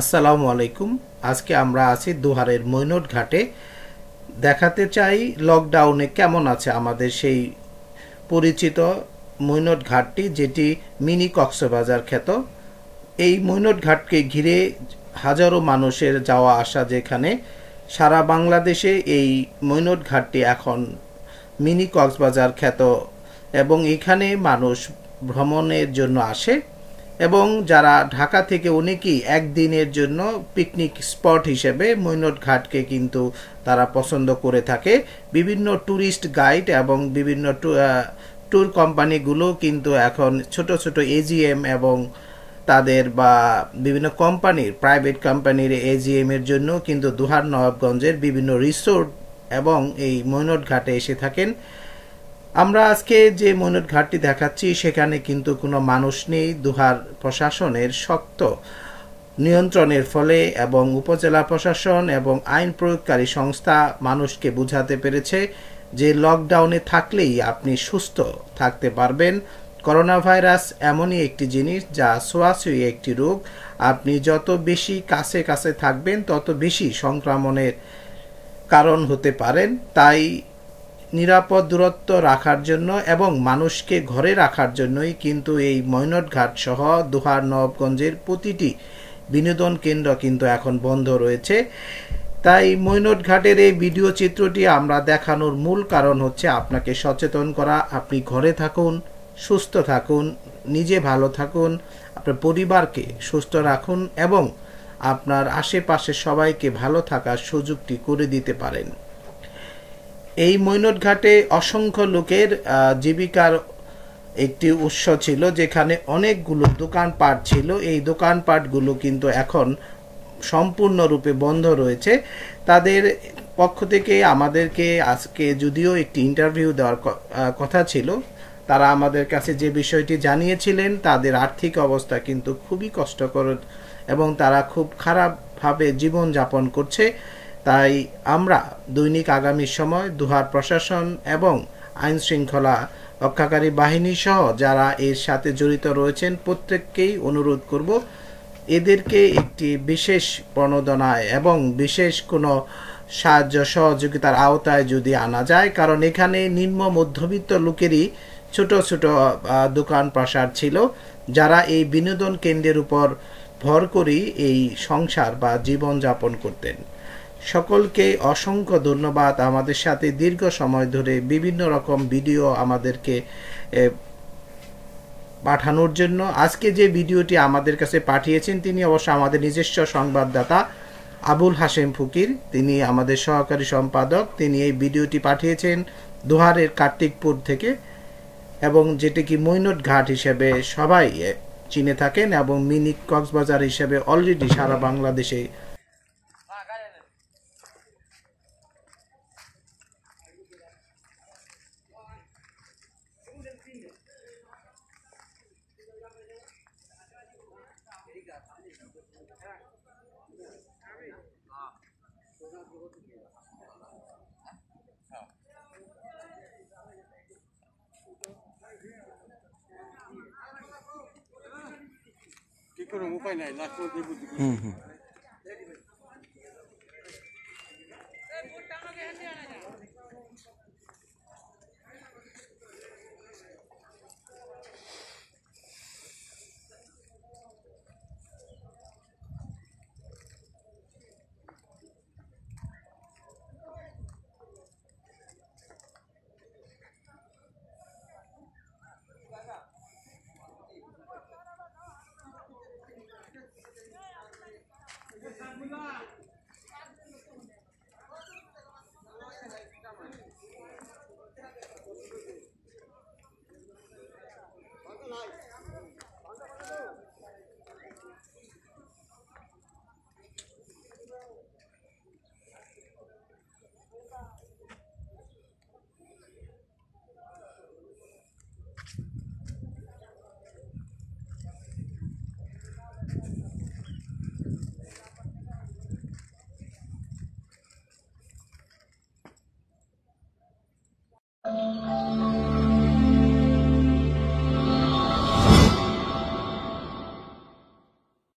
আসসালামু আলাইকুম আজকে আমরা আছি দুহারের মৈনট ঘাটে দেখাতে চাই লকডাউনে কেমন আছে আমাদের সেই পরিচিত মৈনট ঘাটটি যেটি মিনি কক্সবাজার খ্যাত এই মৈনট ঘাটকে ঘিরে হাজারো মানুষের যাওয়া আসা যেখানে সারা বাংলাদেশে এই মৈনট ঘাটটি এখন মিনি কক্সবাজার খ্যাত এবং এখানে মানুষ ভ্রমণের জন্য আসে এবং যারা ঢাকা থেকে অনেকেই একদিনের জন্য পিকনিক স্পট হিসেবে মৈনট ঘাটকে কিন্তু তারা পছন্দ করে থাকে বিভিন্ন ট্যুরিস্ট গাইড এবং বিভিন্ন ট্যুর কোম্পানিগুলো কিন্তু এখন ছোট ছোট এজিএম এবং তাদের বা বিভিন্ন কোম্পানির প্রাইভেট কোম্পানির এজিএম এর জন্য কিন্তু দুহার নবাবগঞ্জের বিভিন্ন রিসোর্ট এবং এই মৈনট ঘাটে এসে থাকেন আমরা আজকে যে মনের ঘাটটি দেখাচ্ছি সেখানে কিন্তু কোনো মানুষ নেই দুহার প্রশাসনের শক্ত নিয়ন্ত্রণের ফলে এবং উপজেলা প্রশাসন এবং আইন প্রয়োগকারী সংস্থা মানুষকে বুঝাতে পেরেছে যে লকডাউনে থাকলেই আপনি সুস্থ থাকতে পারবেন করোনা ভাইরাস এমনই একটি জিনিস যা সোয়াশয়ী একটি রোগ আপনি যত বেশি কাছে কাছে থাকবেন তত বেশি সংক্রমণের কারণ হতে পারেন তাই নিরাপদ দূরত্ব রাখার জন্য এবং মানুষকে ঘরে রাখার জন্যই কিন্তু এই ময়নটঘাট সহ দুহার নবগঞ্জের প্রতিটি বিনোদন কেন্দ্র কিন্তু এখন বন্ধ রয়েছে তাই মৈনটঘাটের এই ভিডিও চিত্রটি আমরা দেখানোর মূল কারণ হচ্ছে আপনাকে সচেতন করা আপনি ঘরে থাকুন সুস্থ থাকুন নিজে ভালো থাকুন আপনার পরিবারকে সুস্থ রাখুন এবং আপনার আশেপাশে সবাইকে ভালো থাকার সুযোগটি করে দিতে পারেন এই মৈনট ঘাটে অসংখ্য লোকের জীবিকার একটি উৎস ছিল যেখানে অনেকগুলো দোকানপাট ছিল এই দোকানপাটগুলো কিন্তু এখন সম্পূর্ণরূপে বন্ধ রয়েছে তাদের পক্ষ থেকে আমাদেরকে আজকে যদিও একটি ইন্টারভিউ দেওয়ার কথা ছিল তারা আমাদের কাছে যে বিষয়টি জানিয়েছিলেন তাদের আর্থিক অবস্থা কিন্তু খুবই কষ্টকর এবং তারা খুব খারাপভাবে জীবনযাপন করছে তাই আমরা দৈনিক আগামীর সময় দুহার প্রশাসন এবং আইন শৃঙ্খলা রক্ষাকারী বাহিনী সহ যারা এর সাথে জড়িত রয়েছেন প্রত্যেককেই অনুরোধ করব এদেরকে একটি বিশেষ প্রণোদনায় এবং বিশেষ কোনো সাহায্য সহযোগিতার আওতায় যদি আনা যায় কারণ এখানে নিম্ন মধ্যবিত্ত লোকেরই ছোট ছোট দোকান প্রসার ছিল যারা এই বিনোদন কেন্দ্রের উপর ভর করেই এই সংসার বা জীবন যাপন করতেন সকলকে অসংখ্য ধন্যবাদ আমাদের সাথে দীর্ঘ সময় ধরে বিভিন্ন রকম ভিডিও আমাদেরকে পাঠানোর জন্য আজকে যে ভিডিওটি আমাদের কাছে পাঠিয়েছেন তিনি অবশ্য আমাদের নিজস্ব সংবাদদাতা আবুল হাসেম ফুকির তিনি আমাদের সহকারী সম্পাদক তিনি এই ভিডিওটি পাঠিয়েছেন দুহারের কার্তিকপুর থেকে এবং যেটি কি মৈনট ঘাট হিসেবে সবাই চিনে থাকেন এবং মিনি কক্সবাজার হিসেবে অলরেডি সারা বাংলাদেশে 結局動かない、ラストうんうん